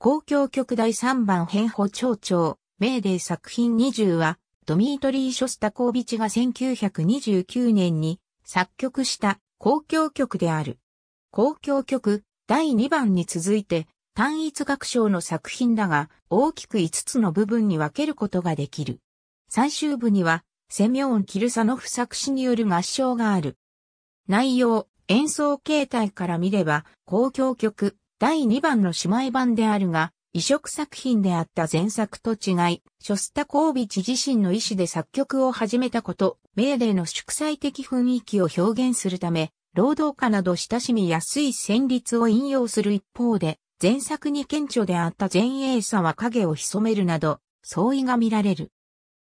公共曲第3番変歩長長、メーデー作品20は、ドミートリー・ショスタコービチが1929年に作曲した公共曲である。公共曲第2番に続いて単一楽章の作品だが大きく5つの部分に分けることができる。最終部にはセミオン・キルサノフ作詞による合唱がある。内容、演奏形態から見れば、公共曲第2番の姉妹版であるが、移植作品であった前作と違い、ショスタコービチ自身の意思で作曲を始めたこと、メーデーの祝祭的雰囲気を表現するため、労働家など親しみやすい旋律を引用する一方で、前作に顕著であった前衛さは影を潜めるなど、相違が見られる。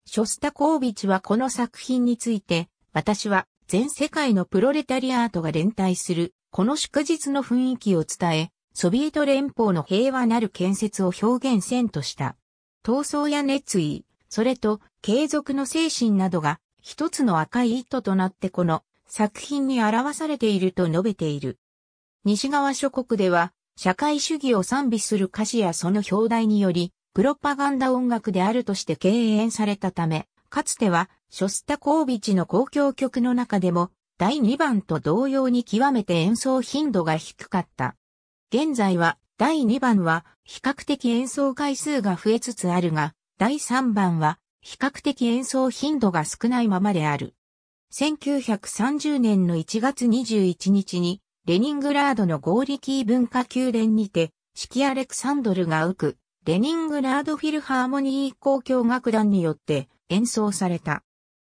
ショスタコービチはこの作品について、私は全世界のプロレタリアートが連帯する、この祝日の雰囲気を伝え、ソビエト連邦の平和なる建設を表現せんとした。闘争や熱意、それと継続の精神などが一つの赤い糸となってこの作品に表されていると述べている。西側諸国では社会主義を賛美する歌詞やその表題によりプロパガンダ音楽であるとして敬遠されたため、かつてはショスタコービチの公共曲の中でも第2番と同様に極めて演奏頻度が低かった。現在は第2番は比較的演奏回数が増えつつあるが、第3番は比較的演奏頻度が少ないままである。1930年の1月21日に、レニングラードのゴーリキー文化宮殿にて、指揮アレクサンドルが浮く、レニングラードフィルハーモニー交響楽団によって演奏された。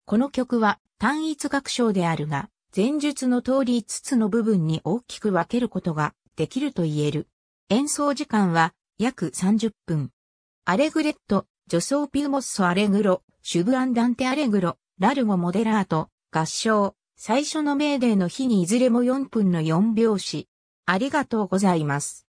この曲は単一楽章であるが、前述の通り5つの部分に大きく分けることができると言える。演奏時間は約30分。アレグレット、女装ピューモッソアレグロ、シュブアンダンテアレグロ、ラルゴモデラート、合唱、最初のメーデーの日にいずれも4分の4拍子。ありがとうございます。